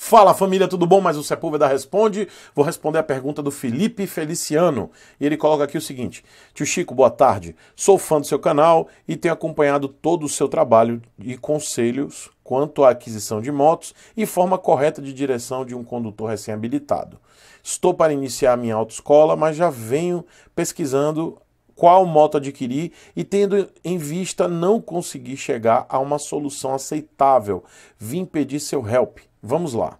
Fala família, tudo bom? Mas o Sepúlveda é responde. Vou responder a pergunta do Felipe Feliciano. E ele coloca aqui o seguinte: Tio Chico, boa tarde. Sou fã do seu canal e tenho acompanhado todo o seu trabalho e conselhos quanto à aquisição de motos e forma correta de direção de um condutor recém-habilitado. Estou para iniciar minha autoescola, mas já venho pesquisando qual moto adquirir e tendo em vista não conseguir chegar a uma solução aceitável. Vim pedir seu help. Vamos lá.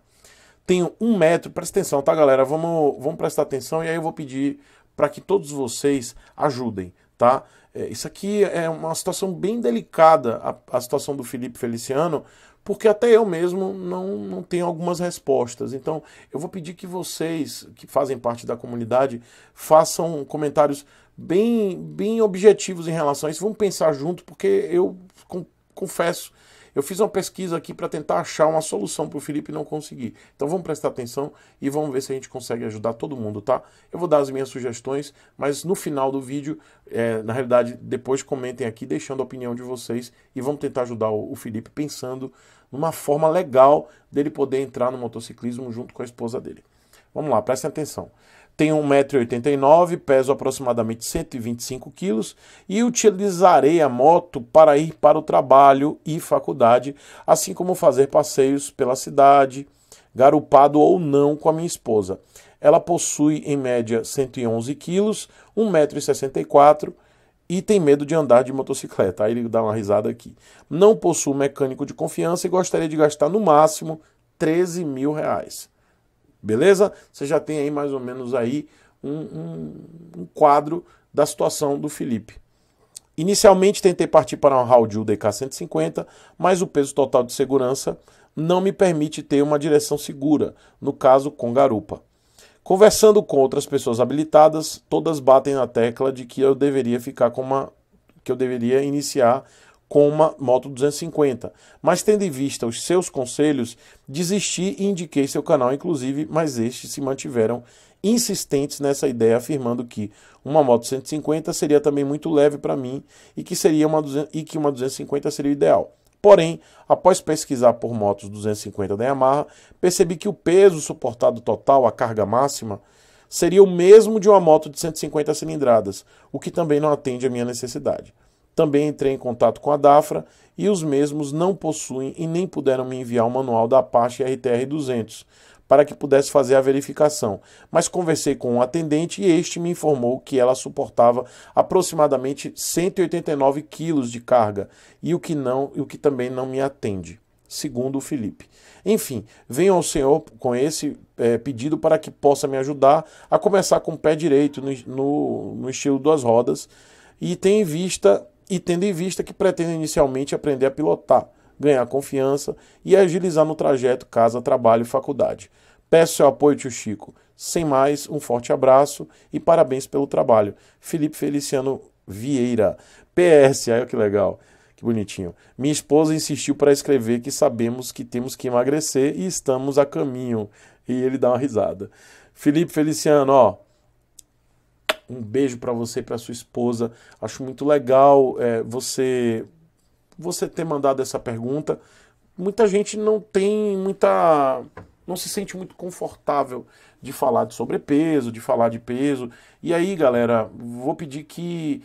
Tenho um metro, presta atenção, tá, galera? Vamos, vamos prestar atenção e aí eu vou pedir para que todos vocês ajudem, tá? É, isso aqui é uma situação bem delicada, a, a situação do Felipe Feliciano, porque até eu mesmo não, não tenho algumas respostas. Então, eu vou pedir que vocês, que fazem parte da comunidade, façam comentários bem, bem objetivos em relação a isso. Vamos pensar junto, porque eu com, confesso, eu fiz uma pesquisa aqui para tentar achar uma solução para o Felipe e não consegui. Então vamos prestar atenção e vamos ver se a gente consegue ajudar todo mundo, tá? Eu vou dar as minhas sugestões, mas no final do vídeo, é, na realidade, depois comentem aqui deixando a opinião de vocês e vamos tentar ajudar o, o Felipe pensando numa forma legal dele poder entrar no motociclismo junto com a esposa dele. Vamos lá, prestem atenção. Tenho 1,89m, peso aproximadamente 125 quilos e utilizarei a moto para ir para o trabalho e faculdade, assim como fazer passeios pela cidade, garupado ou não com a minha esposa. Ela possui em média 111 quilos, 1,64m e tem medo de andar de motocicleta. Aí ele dá uma risada aqui. Não possuo mecânico de confiança e gostaria de gastar no máximo 13 mil reais. Beleza? Você já tem aí mais ou menos aí um, um, um quadro da situação do Felipe. Inicialmente tentei partir para um Raudil DK150, mas o peso total de segurança não me permite ter uma direção segura, no caso com garupa. Conversando com outras pessoas habilitadas, todas batem na tecla de que eu deveria ficar com uma que eu deveria iniciar com uma Moto 250. Mas tendo em vista os seus conselhos, desisti e indiquei seu canal, inclusive, mas estes se mantiveram insistentes nessa ideia, afirmando que uma Moto 150 seria também muito leve para mim e que, seria uma 200, e que uma 250 seria o ideal. Porém, após pesquisar por motos 250 da Yamaha, percebi que o peso suportado total, a carga máxima, seria o mesmo de uma moto de 150 cilindradas, o que também não atende à minha necessidade. Também entrei em contato com a DAFRA e os mesmos não possuem e nem puderam me enviar o manual da Apache RTR 200 para que pudesse fazer a verificação, mas conversei com o um atendente e este me informou que ela suportava aproximadamente 189 quilos de carga e o que não, o que também não me atende segundo o Felipe. Enfim, venho ao Senhor com esse é, pedido para que possa me ajudar a começar com o pé direito no, no, no estilo duas rodas e tem em vista e tendo em vista que pretende inicialmente aprender a pilotar, ganhar confiança e agilizar no trajeto casa, trabalho e faculdade. Peço seu apoio, tio Chico. Sem mais, um forte abraço e parabéns pelo trabalho. Felipe Feliciano Vieira. PS, aí que legal. Que bonitinho. Minha esposa insistiu para escrever que sabemos que temos que emagrecer e estamos a caminho. E ele dá uma risada. Felipe Feliciano, ó, um beijo para você e para sua esposa. Acho muito legal é, você você ter mandado essa pergunta. Muita gente não tem muita não se sente muito confortável de falar de sobrepeso, de falar de peso. E aí, galera, vou pedir que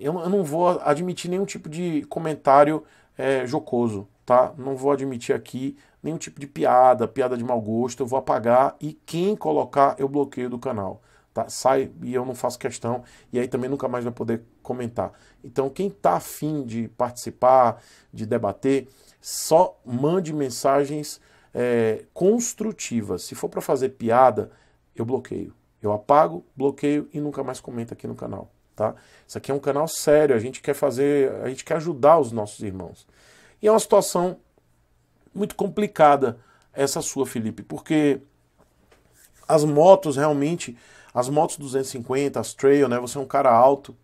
eu, não vou admitir nenhum tipo de comentário é, jocoso, tá? Não vou admitir aqui nenhum tipo de piada, piada de mau gosto. Eu vou apagar e quem colocar eu bloqueio do canal tá? sai e eu não faço questão, e aí também nunca mais vai poder comentar. Então, quem está afim de participar, de debater, só mande mensagens é, construtivas. Se for para fazer piada, eu bloqueio. Eu apago, bloqueio e nunca mais comenta aqui no canal. Tá? Isso aqui é um canal sério, a gente quer fazer, a gente quer ajudar os nossos irmãos. E é uma situação muito complicada essa sua, Felipe, porque as motos realmente as motos 250, as trail, né? Você é um cara alto,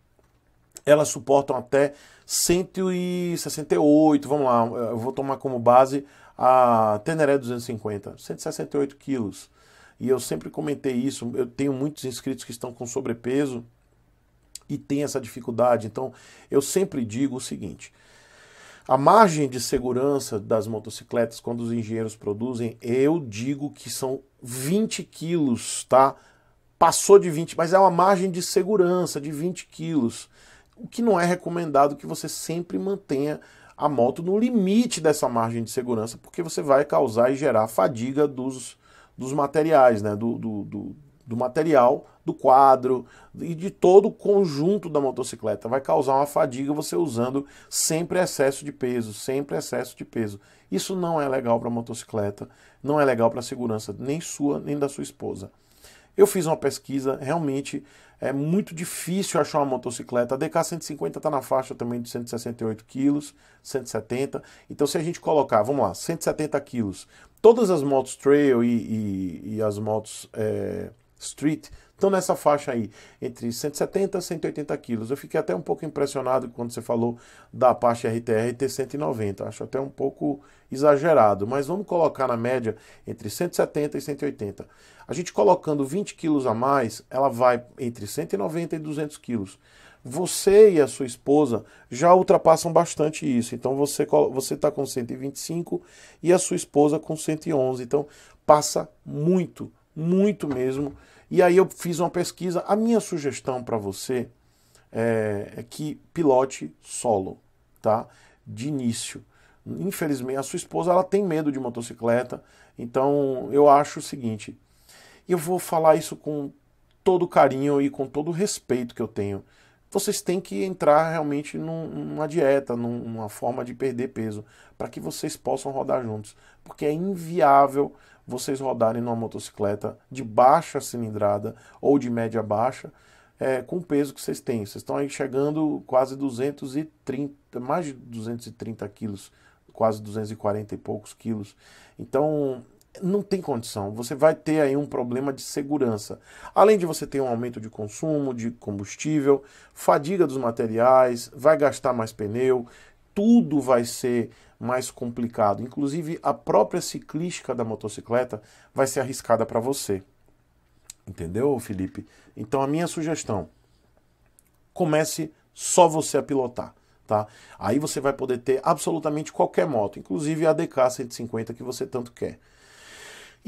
elas suportam até 168, vamos lá, eu vou tomar como base a Teneré 250, 168 quilos. E eu sempre comentei isso, eu tenho muitos inscritos que estão com sobrepeso e tem essa dificuldade. Então, eu sempre digo o seguinte: a margem de segurança das motocicletas, quando os engenheiros produzem, eu digo que são 20 quilos, tá? Passou de 20, mas é uma margem de segurança de 20 quilos. O que não é recomendado que você sempre mantenha a moto no limite dessa margem de segurança, porque você vai causar e gerar fadiga dos, dos materiais, né? do, do, do, do material, do quadro e de todo o conjunto da motocicleta. Vai causar uma fadiga você usando sempre excesso de peso, sempre excesso de peso. Isso não é legal para a motocicleta, não é legal para a segurança, nem sua, nem da sua esposa. Eu fiz uma pesquisa, realmente é muito difícil achar uma motocicleta. A DK 150 está na faixa também de 168 quilos, 170. Então, se a gente colocar, vamos lá, 170 quilos, todas as motos trail e, e, e as motos é, street então, nessa faixa aí, entre 170 e 180 quilos. Eu fiquei até um pouco impressionado quando você falou da parte RTR ter 190. Acho até um pouco exagerado, mas vamos colocar na média entre 170 e 180. A gente colocando 20 quilos a mais, ela vai entre 190 e 200 quilos você e a sua esposa já ultrapassam bastante isso. Então você você está com 125 e a sua esposa com 111. Então passa muito, muito mesmo e aí eu fiz uma pesquisa. A minha sugestão para você é, é que pilote solo, tá? De início. Infelizmente, a sua esposa ela tem medo de motocicleta. Então, eu acho o seguinte: eu vou falar isso com todo carinho e com todo respeito que eu tenho vocês têm que entrar realmente numa dieta, numa forma de perder peso, para que vocês possam rodar juntos. Porque é inviável vocês rodarem numa motocicleta de baixa cilindrada ou de média baixa é, com o peso que vocês têm. Vocês estão aí chegando quase 230, mais de 230 quilos, quase 240 e poucos quilos. Então não tem condição. Você vai ter aí um problema de segurança. Além de você ter um aumento de consumo de combustível, fadiga dos materiais, vai gastar mais pneu, tudo vai ser mais complicado. Inclusive a própria ciclística da motocicleta vai ser arriscada para você. Entendeu, Felipe? Então a minha sugestão: comece só você a pilotar. Tá? Aí você vai poder ter absolutamente qualquer moto, inclusive a DK 150 que você tanto quer.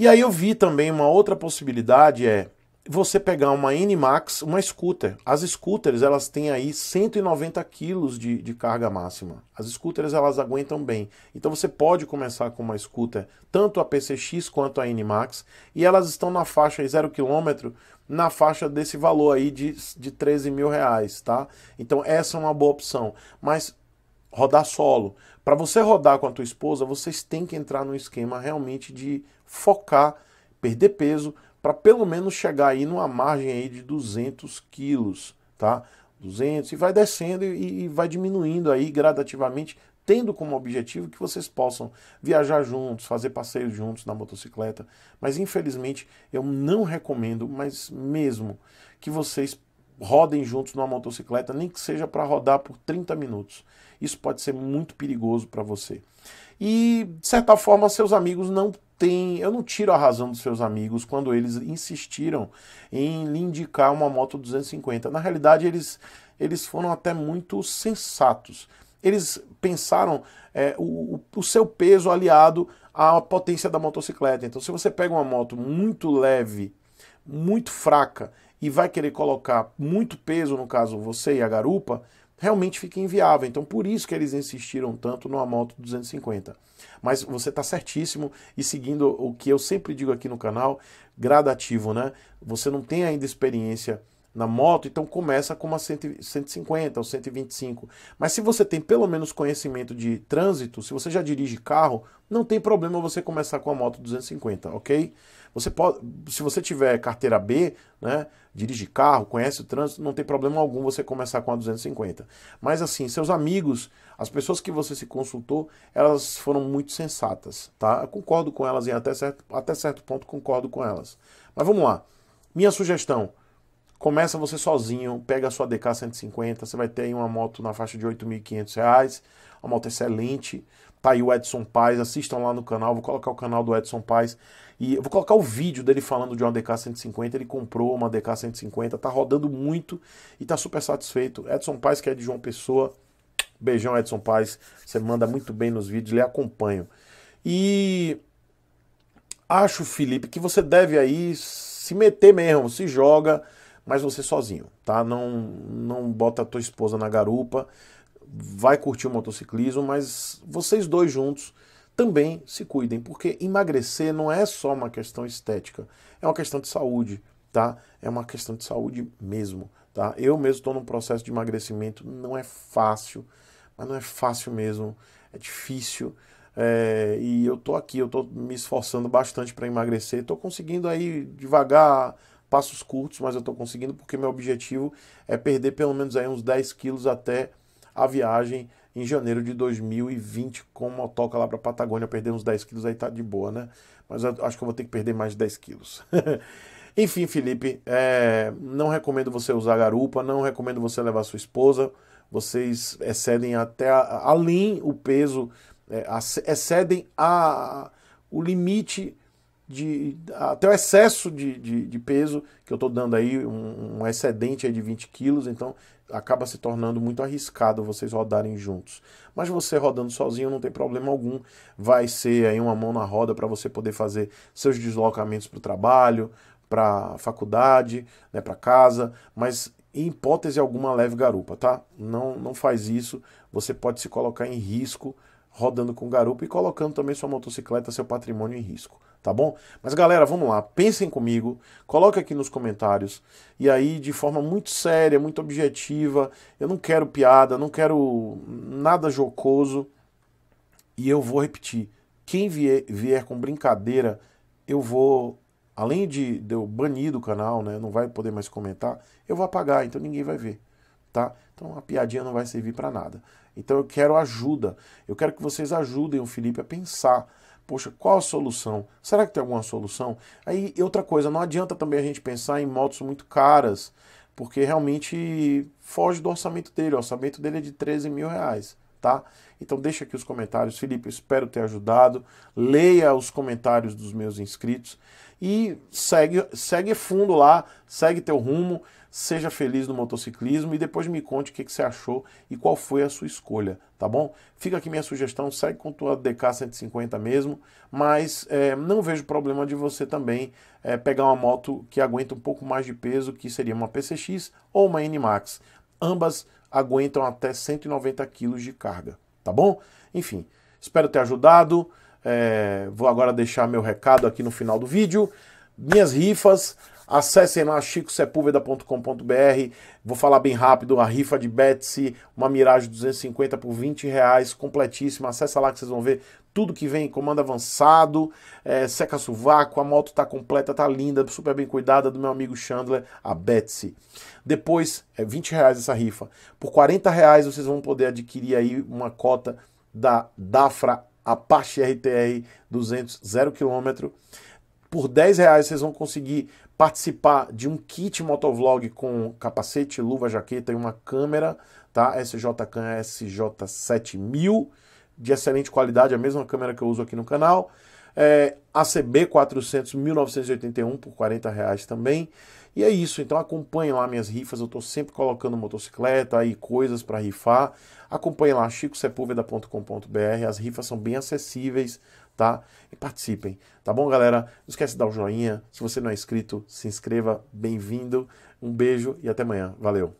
E aí eu vi também uma outra possibilidade é você pegar uma N-Max, uma scooter. As scooters, elas têm aí 190 quilos de, de carga máxima. As scooters, elas aguentam bem. Então você pode começar com uma scooter, tanto a PCX quanto a N-Max, e elas estão na faixa 0 km, na faixa desse valor aí de, de 13 mil reais, tá? Então essa é uma boa opção. Mas rodar solo. Para você rodar com a tua esposa, vocês têm que entrar num esquema realmente de focar, perder peso, para pelo menos chegar aí numa margem aí de 200 quilos, tá? 200 e vai descendo e, e vai diminuindo aí gradativamente, tendo como objetivo que vocês possam viajar juntos, fazer passeios juntos na motocicleta. Mas infelizmente eu não recomendo, mas mesmo que vocês rodem juntos numa motocicleta, nem que seja para rodar por 30 minutos. Isso pode ser muito perigoso para você. E, de certa forma, seus amigos não têm. Eu não tiro a razão dos seus amigos quando eles insistiram em lhe indicar uma moto 250. Na realidade, eles, eles foram até muito sensatos. Eles pensaram é, o, o seu peso aliado à potência da motocicleta. Então, se você pega uma moto muito leve, muito fraca e vai querer colocar muito peso, no caso você e a garupa, realmente fica inviável. Então, por isso que eles insistiram tanto numa moto 250. Mas você está certíssimo e seguindo o que eu sempre digo aqui no canal, gradativo, né? Você não tem ainda experiência na moto, então começa com uma 100, 150 ou 125. Mas se você tem pelo menos conhecimento de trânsito, se você já dirige carro, não tem problema você começar com a moto 250, ok? Você pode, se você tiver carteira B, né, dirige carro, conhece o trânsito, não tem problema algum você começar com a 250. Mas assim, seus amigos, as pessoas que você se consultou, elas foram muito sensatas, tá? Eu concordo com elas e até certo, até certo ponto concordo com elas. Mas vamos lá. Minha sugestão, Começa você sozinho, pega a sua DK 150, você vai ter aí uma moto na faixa de R$ reais uma moto é excelente. Tá aí o Edson Paz, assistam lá no canal, vou colocar o canal do Edson Paz e vou colocar o vídeo dele falando de uma DK 150, ele comprou uma DK 150, tá rodando muito e tá super satisfeito. Edson Paz que é de João Pessoa. Beijão Edson Paz, você manda muito bem nos vídeos, lhe acompanho. E acho, Felipe, que você deve aí se meter mesmo, se joga mas você sozinho, tá? Não, não bota a tua esposa na garupa, vai curtir o motociclismo, mas vocês dois juntos também se cuidem, porque emagrecer não é só uma questão estética, é uma questão de saúde, tá? É uma questão de saúde mesmo, tá? Eu mesmo estou num processo de emagrecimento, não é fácil, mas não é fácil mesmo, é difícil. É, e eu tô aqui, eu tô me esforçando bastante para emagrecer, tô conseguindo aí devagar passos curtos, mas eu estou conseguindo porque meu objetivo é perder pelo menos aí uns 10 quilos até a viagem em janeiro de 2020 com motoca lá para Patagônia. Perder uns 10 quilos aí tá de boa, né? Mas acho que eu vou ter que perder mais de 10 quilos. Enfim, Felipe, é... não recomendo você usar garupa, não recomendo você levar sua esposa. Vocês excedem até a... além o peso, é... excedem a... o limite de até o excesso de, de, de peso, que eu estou dando aí um, um excedente aí de 20 quilos, então acaba se tornando muito arriscado vocês rodarem juntos. Mas você rodando sozinho não tem problema algum, vai ser aí uma mão na roda para você poder fazer seus deslocamentos para o trabalho, para faculdade, né, para casa, mas em hipótese alguma leve garupa, tá? Não, não faz isso, você pode se colocar em risco rodando com garupa e colocando também sua motocicleta, seu patrimônio em risco tá bom? Mas galera, vamos lá, pensem comigo, coloque aqui nos comentários e aí de forma muito séria, muito objetiva. Eu não quero piada, não quero nada jocoso. E eu vou repetir, quem vier, vier com brincadeira, eu vou além de, de eu banir do canal, né, não vai poder mais comentar, eu vou apagar, então ninguém vai ver, tá? Então a piadinha não vai servir para nada. Então eu quero ajuda, eu quero que vocês ajudem o Felipe a pensar Poxa, qual a solução? Será que tem alguma solução? Aí, outra coisa, não adianta também a gente pensar em motos muito caras, porque realmente foge do orçamento dele. O orçamento dele é de 13 mil reais, tá? Então deixa aqui os comentários. Felipe, espero ter ajudado. Leia os comentários dos meus inscritos e segue, segue fundo lá, segue teu rumo seja feliz no motociclismo e depois me conte o que, que você achou e qual foi a sua escolha, tá bom? Fica aqui minha sugestão, segue com tua DK 150 mesmo, mas é, não vejo problema de você também é, pegar uma moto que aguenta um pouco mais de peso, que seria uma PCX ou uma NMAX. Ambas aguentam até 190 kg de carga, tá bom? Enfim, espero ter ajudado. É, vou agora deixar meu recado aqui no final do vídeo. Minhas rifas, Acessem lá chicosepulveda.com.br. Vou falar bem rápido, a rifa de Betsy, uma Mirage 250 por 20 reais, completíssima. Acessa lá que vocês vão ver tudo que vem, comando avançado, é, seca sovaco, a moto tá completa, tá linda, super bem cuidada do meu amigo Chandler, a Betsy. Depois, é 20 reais essa rifa. Por 40 reais vocês vão poder adquirir aí uma cota da Dafra Apache RTR 200, zero quilômetro. Por 10 reais vocês vão conseguir participar de um kit motovlog com capacete, luva, jaqueta e uma câmera, tá? can SJ7000, de excelente qualidade, a mesma câmera que eu uso aqui no canal. É, ACB 400 1981 por 40 reais também. E é isso, então acompanhe lá minhas rifas, eu estou sempre colocando motocicleta e coisas para rifar. Acompanhe lá chicosepulveda.com.br, as rifas são bem acessíveis, tá? E participem, tá bom, galera? Não esquece de dar o um joinha. Se você não é inscrito, se inscreva. Bem-vindo. Um beijo e até amanhã. Valeu!